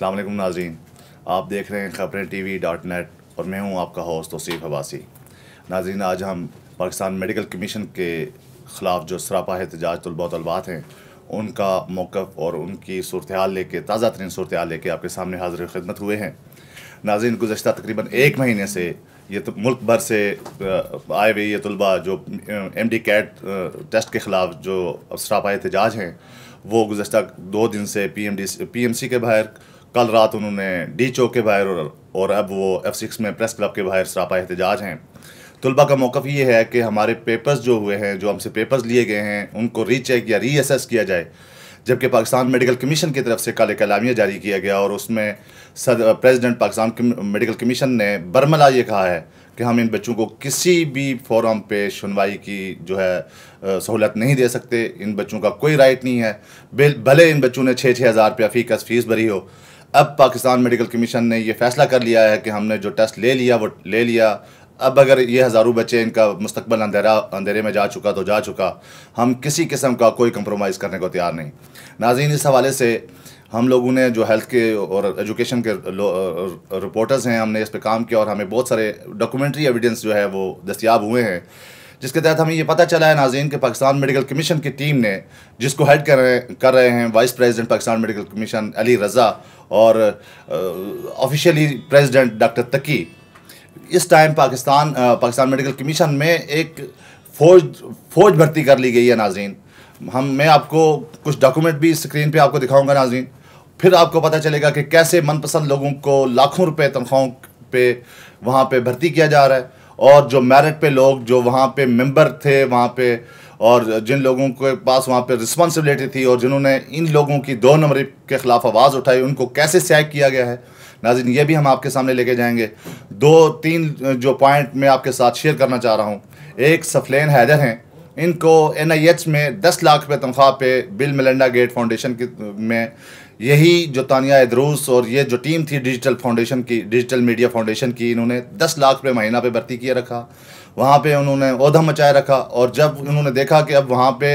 अल्लाम नाजरीन आप देख रहे हैं खबरें टी वी डॉट नेट और मैं हूं आपका होस्ट तोसीफ़ हवासी नाजरीन आज हम पाकिस्तान मेडिकल कमीशन के ख़िलाफ़ जो सरापा एहतजाज तलबा तलबात हैं उनका मौक़ और उनकी सूरत हाल लेके ताज़ा तरीन सूरत हाल लेके आपके सामने हाजिर खिदमत हुए हैं नाजरीन गुजशत तकरीबन एक महीने से ये तो मुल्क भर से आए हुए ये तलबा जो एम डी कैट टेस्ट के ख़िलाफ़ जो सरापा एहतजाज हैं वो गुजशत दो दिन से P M D P M C के बाहर कल रात उन्होंने डी चौक के बाहर और, और अब वो एफ सिक्स में प्रेस क्लब के बाहर सरापा एहतजाज हैं तलबा का मौक़ ये है कि हमारे पेपर्स जो हुए हैं जो हमसे पेपर्स लिए गए हैं उनको रीचेक या रीअसेस किया जाए जबकि पाकिस्तान मेडिकल कमीशन की तरफ से कल एक अलामिया जारी किया गया और उसमें सद प्रेजिडेंट पाकिस्तान मेडिकल कमीशन ने बरमला ये कहा है कि हम इन बच्चों को किसी भी फोरम पे सुनवाई की जो है सहूलत नहीं दे सकते इन बच्चों का कोई राइट नहीं है भले इन बच्चों ने छः छः हज़ार रुपया फ़ी कस फीस भरी हो अब पाकिस्तान मेडिकल कमीशन ने यह फैसला कर लिया है कि हमने जो टेस्ट ले लिया वो ले लिया अब अगर ये हज़ारों बच्चे इनका मुस्तबल अंधेरा अंधेरे में जा चुका तो जा चुका हम किसी किस्म का कोई कंप्रोमाइज़ करने को तैयार नहीं नाजीन इस हवाले से हम लोगों ने जो हेल्थ के और एजुकेशन के रिपोर्टर्स हैं हमने इस पर काम किया और हमें बहुत सारे डॉक्यूमेंट्री एविडेंस जो है वो दस्तियाब हुए हैं जिसके तहत हमें ये पता चला है नाजीन कि पाकिस्तान मेडिकल कमीशन की टीम ने जिसको हेड कर रहे कर रहे हैं vice president Pakistan medical commission Ali Raza और ऑफिशियली प्रेसिडेंट डॉक्टर तकी इस time Pakistan Pakistan medical commission में एक फौज फौज भर्ती कर ली गई है नाजीन हम मैं आपको कुछ डॉक्यूमेंट भी स्क्रीन पर आपको दिखाऊँगा नाजीन फिर आपको पता चलेगा कि कैसे मनपसंद लोगों को लाखों रुपये तनख्वाहों पर वहाँ पर भर्ती किया जा रहा है और जो मेरिट पे लोग जो वहाँ पे मेंबर थे वहाँ पे और जिन लोगों के पास वहाँ पे रिस्पॉन्सिबिलिटी थी और जिन्होंने इन लोगों की दो नंबरी के ख़िलाफ़ आवाज़ उठाई उनको कैसे सैक किया गया है नाजिन ये भी हम आपके सामने लेके जाएंगे दो तीन जो पॉइंट मैं आपके साथ शेयर करना चाह रहा हूँ एक सफलेन हैदर हैं इनको एन आई एच में दस लाख रुपये तनख्वाह पे बिल मिलेंडा गेट फाउंडेशन की में यही जो तानिया एदरूस और ये जो टीम थी डिजिटल फाउंडेशन की डिजिटल मीडिया फाउंडेशन की इन्होंने दस लाख रुपये महीना पे भर्ती किया रखा वहाँ पे उन्होंने औधा मचाए रखा और जब उन्होंने देखा कि अब वहाँ पे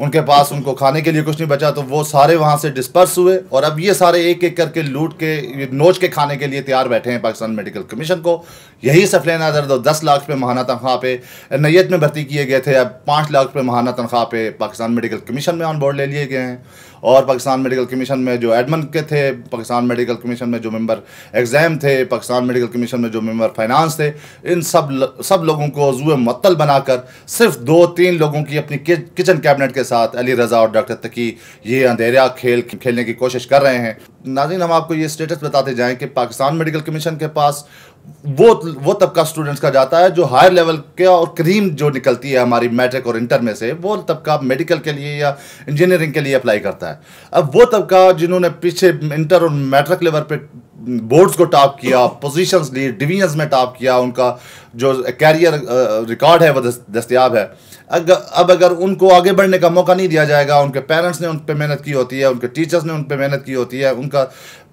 उनके पास उनको खाने के लिए कुछ नहीं बचा तो वो सारे वहाँ से डिस्पर्स हुए और अब ये सारे एक एक करके लूट के नोच के खाने के लिए तैयार बैठे हैं पाकिस्तान मेडिकल कमीशन को यही सफलैना दो तो दस लाख रुपये महाना तनख्वाह पे नैयत में भर्ती किए गए थे अब पाँच लाख रुपये महाना तनख्वाह पे पाकिस्तान मेडिकल कमीशन में ऑन बोर्ड ले लिए गए हैं और पाकिस्तान मेडिकल कमीशन में जो एडमन के थे पाकिस्तान मेडिकल कमीशन में जो मेंबर एग्ज़ाम थे पाकिस्तान मेडिकल कमीशन में जो मेंबर फाइनेंस थे इन सब सब लोगों को जुए मतल बनाकर सिर्फ दो तीन लोगों की अपनी किचन कैबिनेट के साथ अली रज़ा और डॉक्टर तकी ये अंधेरा खेल खेलने की कोशिश कर रहे हैं नाजिन हम आपको ये स्टेटस बताते जाएँ कि पाकिस्तान मेडिकल कमीशन के पास वो वो तबका स्टूडेंट्स का जाता है जो हायर लेवल के और क्रीम जो निकलती है हमारी मैट्रिक और इंटर में से वो तबका मेडिकल के लिए या इंजीनियरिंग के लिए अप्लाई करता है अब वो तबका जिन्होंने पीछे इंटर और मैट्रिक लेवल पे बोर्ड्स को टॉप किया पोजीशंस ली डिवीजन्स में टॉप किया उनका जो कैरियर रिकॉर्ड है वह दस्तियाब है अगर अब अगर उनको आगे बढ़ने का मौका नहीं दिया जाएगा उनके पेरेंट्स ने उन पर मेहनत की होती है उनके टीचर्स ने उन पर मेहनत की होती है उनका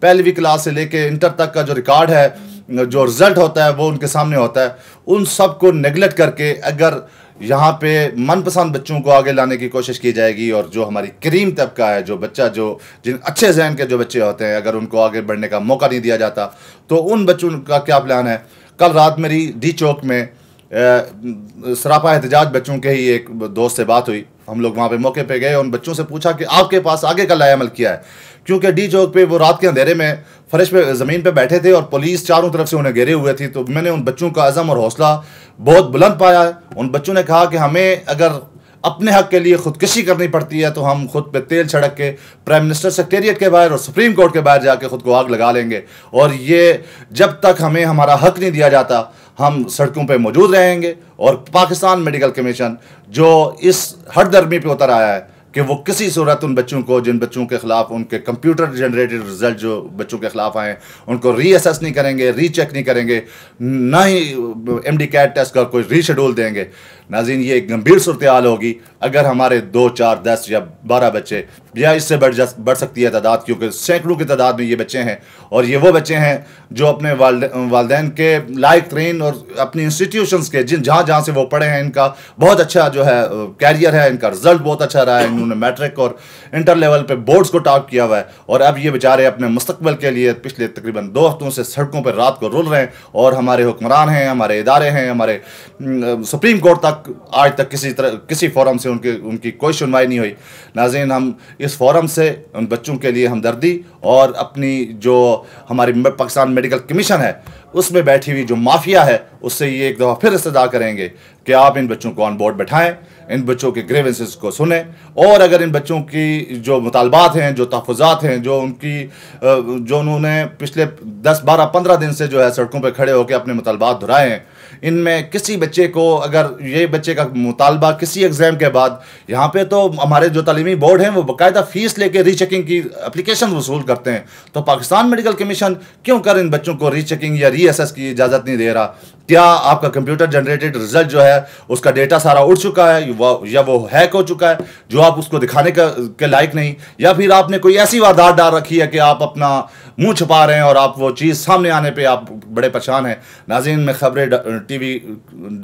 पहलवी क्लास से लेके इंटर तक का जो रिकॉर्ड है जो रिज़ल्ट होता है वो उनके सामने होता है उन सब को नेगलेक्ट करके अगर यहाँ पे मनपसंद बच्चों को आगे लाने की कोशिश की जाएगी और जो हमारी करीम तबका है जो बच्चा जो जिन अच्छे जहन के जो बच्चे होते हैं अगर उनको आगे बढ़ने का मौका नहीं दिया जाता तो उन बच्चों का क्या प्लान है कल रात मेरी डी चौक में सरापा एहतजाज बच्चों के ही एक दोस्त से बात हुई हम लोग वहाँ पे मौके पे गए उन बच्चों से पूछा कि आपके पास आगे का लाया अमल है क्योंकि डी चौक पे वो रात के अंधेरे में फर्श पे ज़मीन पे बैठे थे और पुलिस चारों तरफ से उन्हें घेरे हुए थी तो मैंने उन बच्चों का अज़म और हौसला बहुत बुलंद पाया है उन बच्चों ने कहा कि हमें अगर अपने हक के लिए खुदकशी करनी पड़ती है तो हम खुद पे तेल छिड़क के प्राइम मिनिस्टर सेक्रेटेरिएट के बाहर और सुप्रीम कोर्ट के बाहर जाके खुद को आग लगा लेंगे और ये जब तक हमें हमारा हक नहीं दिया जाता हम सड़कों पे मौजूद रहेंगे और पाकिस्तान मेडिकल कमीशन जो इस हर दर्मी पर उतर आया है कि वो किसी सूरत उन बच्चों को जिन बच्चों के ख़िलाफ़ उनके कंप्यूटर जनरेटेड रिज़ल्ट जो बच्चों के ख़िलाफ़ आए उनको रीअसेस नहीं करेंगे रीचेक नहीं करेंगे ना ही एम डी कैट टेस्ट का कोई रीशेड्यूल देंगे नाजीन ये एक गंभीर सूरत हाल होगी अगर हमारे दो चार दस या बारह बच्चे या इससे बढ़ जा बढ़ सकती है तादाद क्योंकि सैकड़ों की तादाद में ये बच्चे हैं और ये वो बच्चे हैं जो अपने वालदे वालदेन के लाइक ट्रेन और अपनी इंस्टीट्यूशंस के जिन जहाँ जहाँ से वो पढ़े हैं इनका बहुत अच्छा जो है कैरियर है इनका रिजल्ट बहुत अच्छा रहा है इन्होंने मैट्रिक और इंटर लेवल पर बोर्ड्स को टॉप किया हुआ है और अब ये बेचारे अपने मुस्तबल के लिए पिछले तकरीबन दो हफ्तों से सड़कों पर रात को रुल रहे हैं और हमारे हुक्मरान हैं हमारे इदारे हैं हमारे सुप्रीम कोर्ट तक तक आज तक किसी तरह किसी फोरम से उनके उनकी कोई सुनवाई नहीं हुई नाजीन हम इस फोरम से उन बच्चों के लिए हमदर्दी और अपनी जो हमारी पाकिस्तान मेडिकल कमीशन है उसमें बैठी हुई जो माफिया है उससे ये एक दफ़ा फिर इस्तः करेंगे कि आप इन बच्चों को ऑन बोर्ड बैठाएं इन बच्चों के ग्रेवेंसेस को सुने और अगर इन बच्चों की जो मुतालबात हैं जो तहफात हैं जो उनकी जो उन्होंने पिछले दस बारह पंद्रह दिन से जो है सड़कों पर खड़े होकर अपने मुतालबात दोहराए हैं इनमें किसी बच्चे को अगर ये बच्चे का मुतालबा किसी एग्ज़ाम के बाद यहाँ पे तो हमारे जो तलीमी बोर्ड हैं वो बाकायदा फ़ीस लेके रीचेकिंग की अप्लीकेशन वसूल करते हैं तो पाकिस्तान मेडिकल कमीशन क्यों कर इन बच्चों को रीचेकिंग या री टीडीएसएस की इजाज़त नहीं दे रहा क्या आपका कंप्यूटर जनरेटेड रिजल्ट जो है उसका डेटा सारा उड़ चुका है या वो हैक हो चुका है जो आप उसको दिखाने का के लायक नहीं या फिर आपने कोई ऐसी वारदात डाल रखी है कि आप अपना मुंह छुपा रहे हैं और आप वो चीज़ सामने आने पे आप बड़े परेशान हैं नाजीन में खबरें टी वी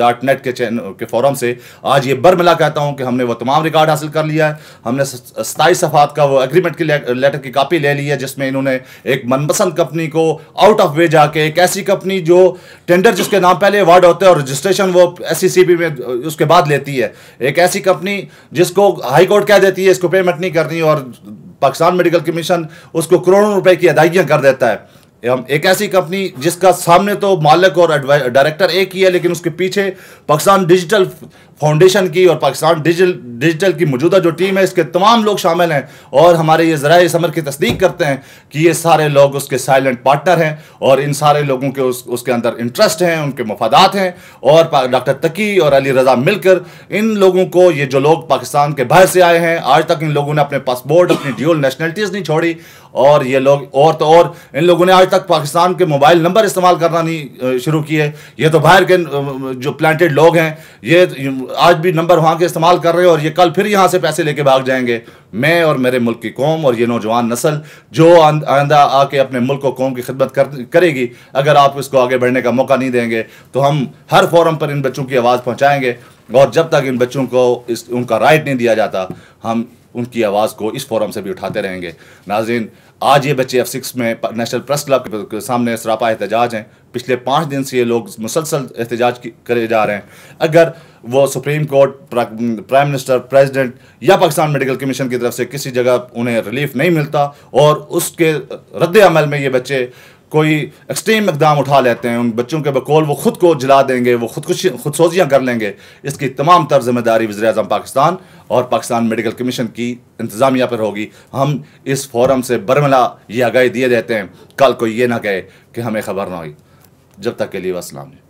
डॉट नेट के चैन के फोरम से आज ये बरमिला कहता हूँ कि हमने वो तमाम रिकॉर्ड हासिल कर लिया है हमने स्थाई सफ़ात का वो एग्रीमेंट की ले, लेटर की कापी ले ली है जिसमें इन्होंने एक मनपसंद कंपनी को आउट ऑफ वे जाके एक ऐसी कंपनी जो टेंडर जिसके नाम पहले अवार्ड होते हैं और रजिस्ट्रेशन वो एस e में उसके बाद लेती है एक ऐसी कंपनी जिसको हाईकोर्ट कह देती है इसको पेमेंट नहीं करनी और पाकिस्तान मेडिकल कमीशन उसको करोड़ों रुपए की अदायगियां कर देता है हम एक ऐसी कंपनी जिसका सामने तो मालिक और डायरेक्टर एक ही है लेकिन उसके पीछे पाकिस्तान डिजिटल फाउंडेशन की और पाकिस्तान डिजिटल डिजिटल की मौजूदा जो टीम है इसके तमाम लोग शामिल हैं और हमारे ये ज़रा समर की तस्दीक करते हैं कि ये सारे लोग उसके साइलेंट पार्टनर हैं और इन सारे लोगों के उस उसके अंदर इंटरेस्ट हैं उनके मफादात हैं और डॉक्टर तकी और अली रजा मिलकर इन लोगों को ये जो लोग पाकिस्तान के बाहर से आए हैं आज तक इन लोगों ने अपने पासपोर्ट अपनी ड्यूल नेशनलिटीज़ नहीं छोड़ी और ये लोग और तो और इन लोगों ने आज तक पाकिस्तान के मोबाइल नंबर इस्तेमाल करना नहीं शुरू किए ये तो बाहर के जो प्लांटेड लोग हैं ये आज भी नंबर वहाँ के इस्तेमाल कर रहे हैं और ये कल फिर यहाँ से पैसे लेके भाग जाएंगे मैं और मेरे मुल्क की कौम और ये नौजवान नस्ल जो आंदा आके अपने मुल्क और कौम की खिदमत कर, करेगी अगर आप इसको आगे बढ़ने का मौका नहीं देंगे तो हम हर फोरम पर इन बच्चों की आवाज़ पहुँचाएँगे और जब तक इन बच्चों को इस उनका राइट नहीं दिया जाता हम उनकी आवाज़ को इस फोरम से भी उठाते रहेंगे नाजिन आज ये बच्चे एफ सिक्स में नेशनल प्रेस क्लब के सामने सरापा एहतजाज हैं पिछले पाँच दिन से ये लोग मुसलसल एहतजाज करे जा रहे हैं अगर वो supreme court prime minister president या पाकिस्तान मेडिकल कमीशन की तरफ से किसी जगह उन्हें रिलीफ नहीं मिलता और उसके रद्द अमल में ये बच्चे कोई एक्सट्रीम इकदाम उठा लेते हैं उन बच्चों के बकौल वो ख़ुद को जला देंगे वो खुदकुशी खुदसोजियाँ कर लेंगे इसकी तमाम तर जिम्मेदारी वजी अजम पाकिस्तान और पाकिस्तान मेडिकल कमीशन की इंतज़ामिया पर होगी हम इस फोरम से बरमला ये आगाही दिए देते हैं कल को ये ना कहे कि हमें खबर ना हुई जब तक के लिए असलम